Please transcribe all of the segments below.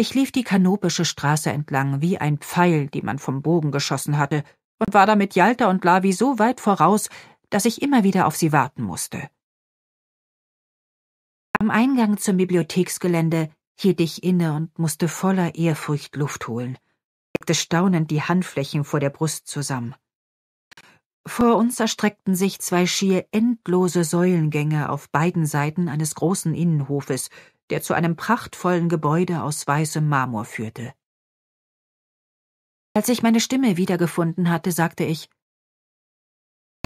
Ich lief die kanopische Straße entlang wie ein Pfeil, den man vom Bogen geschossen hatte, und war damit Jalta und Lavi so weit voraus, dass ich immer wieder auf sie warten musste. Am Eingang zum Bibliotheksgelände hielt ich inne und musste voller Ehrfurcht Luft holen, legte staunend die Handflächen vor der Brust zusammen. Vor uns erstreckten sich zwei schier endlose Säulengänge auf beiden Seiten eines großen Innenhofes, der zu einem prachtvollen Gebäude aus weißem Marmor führte. Als ich meine Stimme wiedergefunden hatte, sagte ich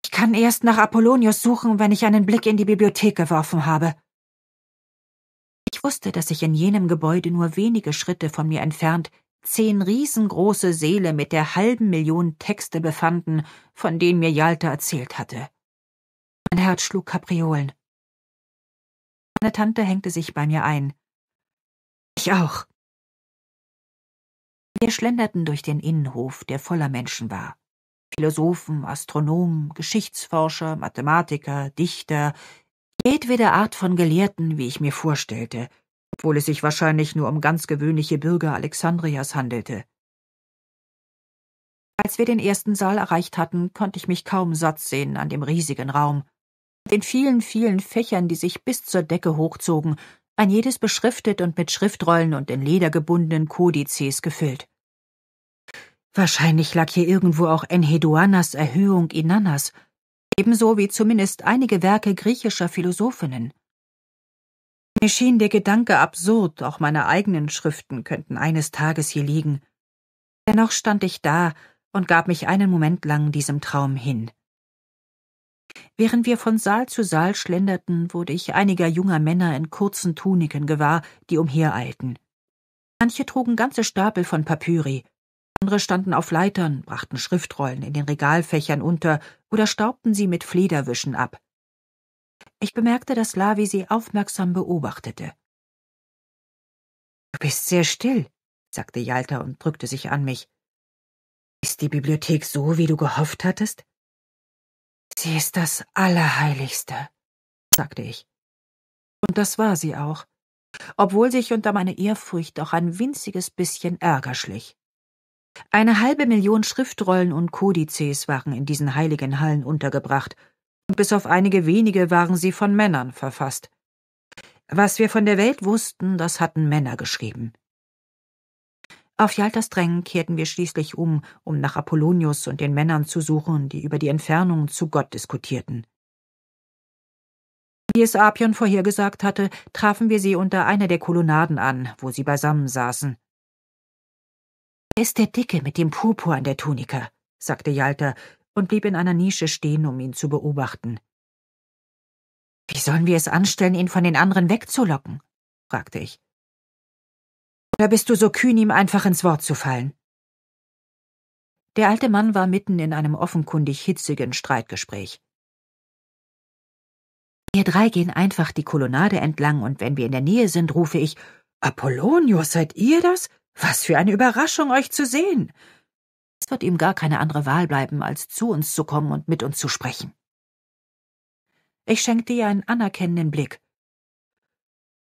Ich kann erst nach Apollonius suchen, wenn ich einen Blick in die Bibliothek geworfen habe. Ich wusste, dass ich in jenem Gebäude nur wenige Schritte von mir entfernt zehn riesengroße Seele mit der halben Million Texte befanden, von denen mir Jalta erzählt hatte. Mein Herz schlug Kapriolen. Meine Tante hängte sich bei mir ein. Ich auch. Wir schlenderten durch den Innenhof, der voller Menschen war. Philosophen, Astronomen, Geschichtsforscher, Mathematiker, Dichter, jedwede Art von Gelehrten, wie ich mir vorstellte, obwohl es sich wahrscheinlich nur um ganz gewöhnliche Bürger Alexandrias handelte. Als wir den ersten Saal erreicht hatten, konnte ich mich kaum satt sehen an dem riesigen Raum den vielen, vielen Fächern, die sich bis zur Decke hochzogen, ein jedes beschriftet und mit Schriftrollen und in Leder gebundenen Kodizes gefüllt. Wahrscheinlich lag hier irgendwo auch Enheduanas Erhöhung Inannas, ebenso wie zumindest einige Werke griechischer Philosophinnen. Mir schien der Gedanke absurd, auch meine eigenen Schriften könnten eines Tages hier liegen. Dennoch stand ich da und gab mich einen Moment lang diesem Traum hin. Während wir von Saal zu Saal schlenderten, wurde ich einiger junger Männer in kurzen Tuniken gewahr, die umhereilten. Manche trugen ganze Stapel von Papyri, andere standen auf Leitern, brachten Schriftrollen in den Regalfächern unter oder staubten sie mit Flederwischen ab. Ich bemerkte, dass Lavi sie aufmerksam beobachtete. Du bist sehr still, sagte Jalta und drückte sich an mich. Ist die Bibliothek so, wie du gehofft hattest? Sie ist das Allerheiligste, sagte ich. Und das war sie auch, obwohl sich unter meine Ehrfurcht auch ein winziges bisschen Ärger schlich. Eine halbe Million Schriftrollen und Kodizes waren in diesen heiligen Hallen untergebracht, und bis auf einige wenige waren sie von Männern verfasst. Was wir von der Welt wussten, das hatten Männer geschrieben. Auf Drängen kehrten wir schließlich um, um nach Apollonius und den Männern zu suchen, die über die Entfernung zu Gott diskutierten. Wie es Apion vorhergesagt hatte, trafen wir sie unter einer der Kolonnaden an, wo sie beisammen saßen. Er ist der Dicke mit dem Purpur an der Tunika, sagte Jalter und blieb in einer Nische stehen, um ihn zu beobachten. Wie sollen wir es anstellen, ihn von den anderen wegzulocken? fragte ich. Oder bist du so kühn, ihm einfach ins Wort zu fallen? Der alte Mann war mitten in einem offenkundig hitzigen Streitgespräch. Wir drei gehen einfach die Kolonnade entlang, und wenn wir in der Nähe sind, rufe ich Apollonius, seid ihr das? Was für eine Überraschung, euch zu sehen. Es wird ihm gar keine andere Wahl bleiben, als zu uns zu kommen und mit uns zu sprechen. Ich schenkte ihr einen anerkennenden Blick.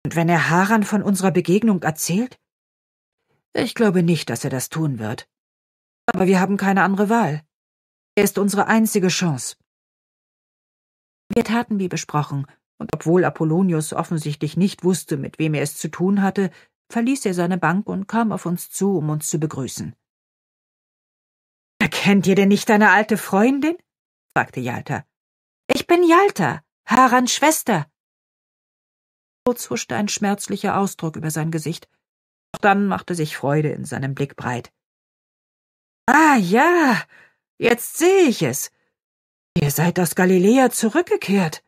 Und wenn er Haran von unserer Begegnung erzählt? Ich glaube nicht, dass er das tun wird. Aber wir haben keine andere Wahl. Er ist unsere einzige Chance. Wir taten wie besprochen, und obwohl Apollonius offensichtlich nicht wusste, mit wem er es zu tun hatte, verließ er seine Bank und kam auf uns zu, um uns zu begrüßen. Erkennt ihr denn nicht deine alte Freundin? fragte Jalta. Ich bin Jalta, Harans Schwester. Kurz huschte ein schmerzlicher Ausdruck über sein Gesicht dann machte sich Freude in seinem Blick breit. Ah ja, jetzt sehe ich es. Ihr seid aus Galiläa zurückgekehrt.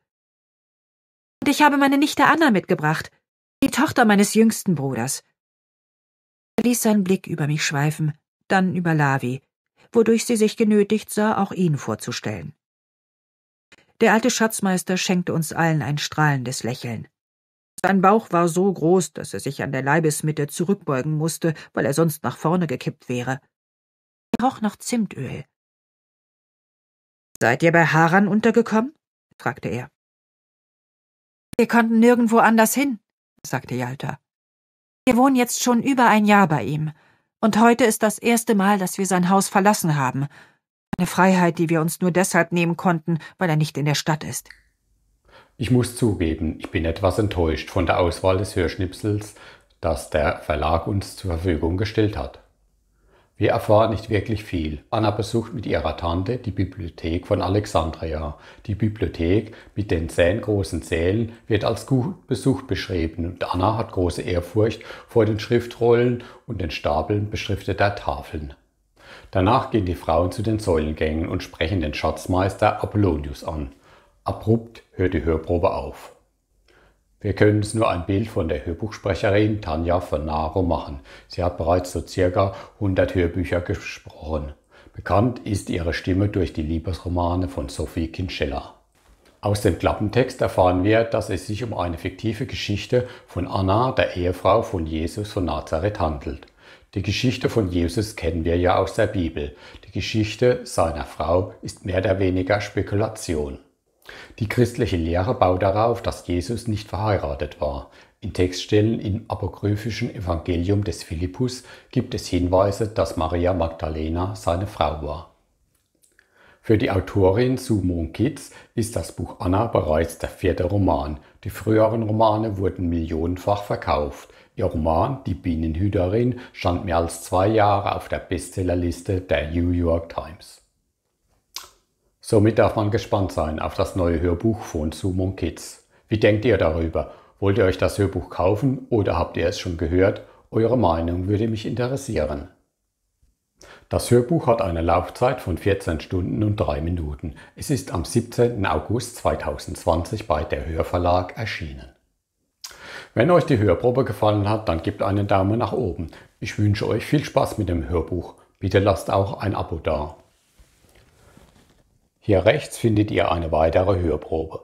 Und ich habe meine Nichte Anna mitgebracht, die Tochter meines jüngsten Bruders. Er ließ seinen Blick über mich schweifen, dann über Lavi, wodurch sie sich genötigt sah, auch ihn vorzustellen. Der alte Schatzmeister schenkte uns allen ein strahlendes Lächeln. Sein Bauch war so groß, dass er sich an der Leibesmitte zurückbeugen musste, weil er sonst nach vorne gekippt wäre. Er roch nach Zimtöl. Seid ihr bei Haran untergekommen? fragte er. Wir konnten nirgendwo anders hin, sagte Jalta. Wir wohnen jetzt schon über ein Jahr bei ihm, und heute ist das erste Mal, dass wir sein Haus verlassen haben. Eine Freiheit, die wir uns nur deshalb nehmen konnten, weil er nicht in der Stadt ist. Ich muss zugeben, ich bin etwas enttäuscht von der Auswahl des Hörschnipsels, das der Verlag uns zur Verfügung gestellt hat. Wir erfahren nicht wirklich viel. Anna besucht mit ihrer Tante die Bibliothek von Alexandria. Die Bibliothek mit den zehn großen Sälen wird als gut besucht beschrieben und Anna hat große Ehrfurcht vor den Schriftrollen und den Stapeln beschrifteter Tafeln. Danach gehen die Frauen zu den Säulengängen und sprechen den Schatzmeister Apollonius an. Abrupt hört die Hörprobe auf. Wir können uns nur ein Bild von der Hörbuchsprecherin Tanja Fernaro machen. Sie hat bereits so circa 100 Hörbücher gesprochen. Bekannt ist ihre Stimme durch die Liebesromane von Sophie Kinschella. Aus dem Klappentext erfahren wir, dass es sich um eine fiktive Geschichte von Anna, der Ehefrau von Jesus von Nazareth, handelt. Die Geschichte von Jesus kennen wir ja aus der Bibel. Die Geschichte seiner Frau ist mehr oder weniger Spekulation. Die christliche Lehre baut darauf, dass Jesus nicht verheiratet war. In Textstellen im apokryphischen Evangelium des Philippus gibt es Hinweise, dass Maria Magdalena seine Frau war. Für die Autorin Sue Kitz ist das Buch Anna bereits der vierte Roman. Die früheren Romane wurden millionenfach verkauft. Ihr Roman Die Bienenhüterin stand mehr als zwei Jahre auf der Bestsellerliste der New York Times. Somit darf man gespannt sein auf das neue Hörbuch von Sumon Kids. Wie denkt ihr darüber? Wollt ihr euch das Hörbuch kaufen oder habt ihr es schon gehört? Eure Meinung würde mich interessieren. Das Hörbuch hat eine Laufzeit von 14 Stunden und 3 Minuten. Es ist am 17. August 2020 bei der Hörverlag erschienen. Wenn euch die Hörprobe gefallen hat, dann gebt einen Daumen nach oben. Ich wünsche euch viel Spaß mit dem Hörbuch. Bitte lasst auch ein Abo da. Hier rechts findet ihr eine weitere Hörprobe.